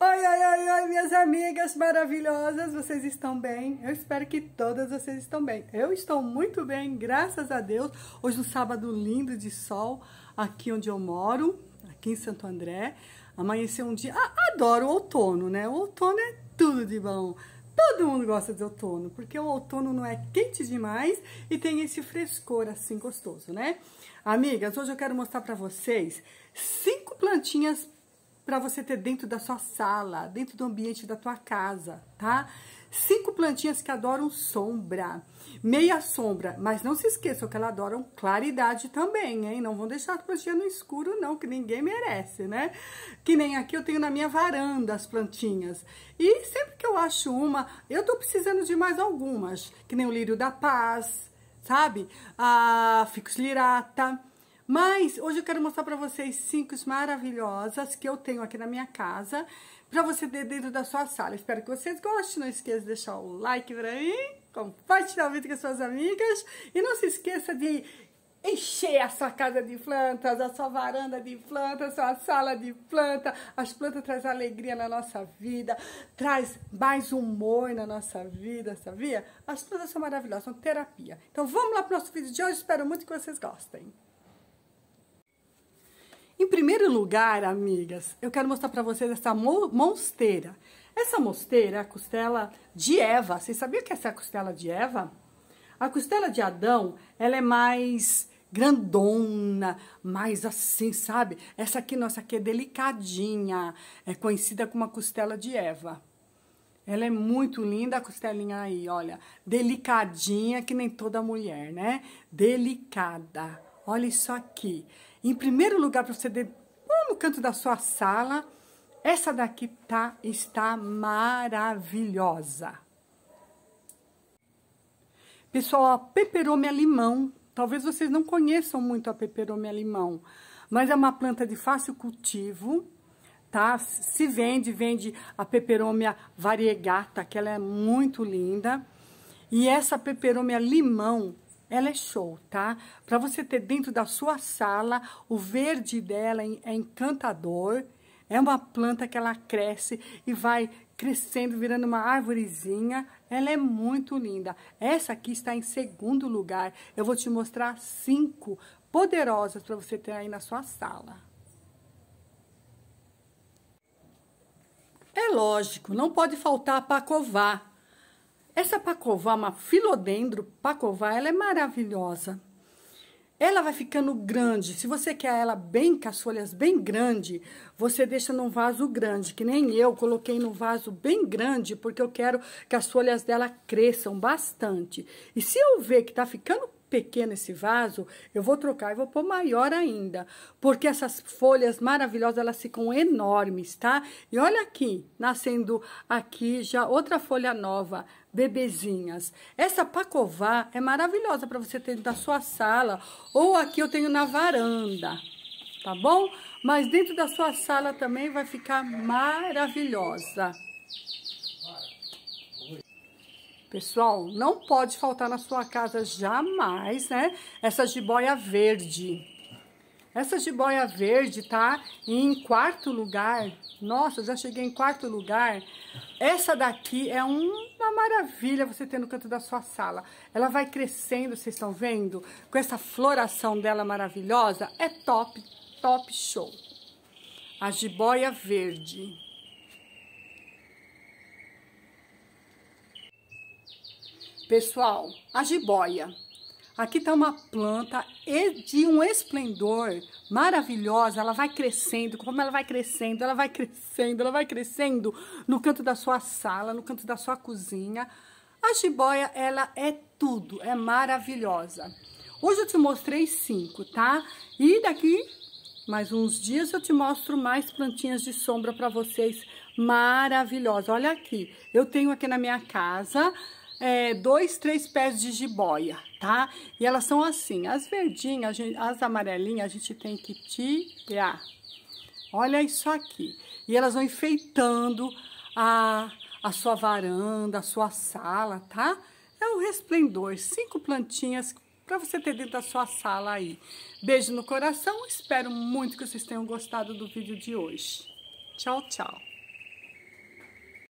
Oi, oi, oi, oi, minhas amigas maravilhosas, vocês estão bem? Eu espero que todas vocês estão bem. Eu estou muito bem, graças a Deus. Hoje é um sábado lindo de sol aqui onde eu moro, aqui em Santo André. Amanheceu um dia... Ah, adoro o outono, né? O outono é tudo de bom. Todo mundo gosta de outono, porque o outono não é quente demais e tem esse frescor assim gostoso, né? Amigas, hoje eu quero mostrar para vocês cinco plantinhas para você ter dentro da sua sala, dentro do ambiente da tua casa, tá? Cinco plantinhas que adoram sombra, meia sombra, mas não se esqueçam que elas adoram claridade também, hein? Não vão deixar a plantinha no escuro não, que ninguém merece, né? Que nem aqui eu tenho na minha varanda as plantinhas. E sempre que eu acho uma, eu tô precisando de mais algumas, que nem o lírio da paz, sabe? A ah, lirata. Mas hoje eu quero mostrar para vocês cinco maravilhosas que eu tenho aqui na minha casa para você ter dentro da sua sala. Espero que vocês gostem. Não esqueça de deixar o like para mim, compartilhar o vídeo com suas amigas e não se esqueça de encher a sua casa de plantas, a sua varanda de plantas, a sua sala de planta. As plantas trazem alegria na nossa vida, traz mais humor na nossa vida, sabia? As plantas são maravilhosas, são terapia. Então vamos lá para o nosso vídeo de hoje, espero muito que vocês gostem. Em primeiro lugar, amigas, eu quero mostrar para vocês essa mo monsteira. Essa mosteira é a costela de Eva. Vocês sabiam que essa é a costela de Eva? A costela de Adão, ela é mais grandona, mais assim, sabe? Essa aqui, nossa, aqui é delicadinha. É conhecida como a costela de Eva. Ela é muito linda a costelinha aí, olha. Delicadinha, que nem toda mulher, né? Delicada. Olha isso aqui. Em primeiro lugar, para você ter no canto da sua sala, essa daqui tá, está maravilhosa. Pessoal, a peperômia limão. Talvez vocês não conheçam muito a peperômia limão, mas é uma planta de fácil cultivo, tá? Se vende, vende a peperômia variegata, que ela é muito linda. E essa peperômia limão, ela é show, tá? Para você ter dentro da sua sala, o verde dela é, é encantador. É uma planta que ela cresce e vai crescendo, virando uma árvorezinha. Ela é muito linda. Essa aqui está em segundo lugar. Eu vou te mostrar cinco poderosas para você ter aí na sua sala. É lógico, não pode faltar a pacová, essa pacová, uma filodendro pacová, ela é maravilhosa. Ela vai ficando grande. Se você quer ela bem, com as folhas bem grande, você deixa num vaso grande, que nem eu coloquei num vaso bem grande, porque eu quero que as folhas dela cresçam bastante. E se eu ver que tá ficando pequeno esse vaso, eu vou trocar e vou pôr maior ainda, porque essas folhas maravilhosas, elas ficam enormes, tá? E olha aqui, nascendo aqui já outra folha nova, bebezinhas. Essa pacová é maravilhosa para você ter na sua sala, ou aqui eu tenho na varanda, tá bom? Mas dentro da sua sala também vai ficar maravilhosa. Pessoal, não pode faltar na sua casa jamais, né? Essa jiboia verde. Essa jiboia verde tá em quarto lugar. Nossa, já cheguei em quarto lugar. Essa daqui é uma maravilha você ter no canto da sua sala. Ela vai crescendo, vocês estão vendo? Com essa floração dela maravilhosa. É top, top show. A jiboia verde. Pessoal, a jiboia. Aqui está uma planta de um esplendor maravilhosa. Ela vai crescendo, como ela vai crescendo, ela vai crescendo, ela vai crescendo no canto da sua sala, no canto da sua cozinha. A jiboia, ela é tudo, é maravilhosa. Hoje eu te mostrei cinco, tá? E daqui mais uns dias eu te mostro mais plantinhas de sombra para vocês. Maravilhosa. Olha aqui, eu tenho aqui na minha casa é, dois, três pés de jiboia, tá? E elas são assim, as verdinhas, as amarelinhas, a gente tem que tirar. Olha isso aqui. E elas vão enfeitando a, a sua varanda, a sua sala, tá? É um resplendor, cinco plantinhas para você ter dentro da sua sala aí. Beijo no coração, espero muito que vocês tenham gostado do vídeo de hoje. Tchau, tchau.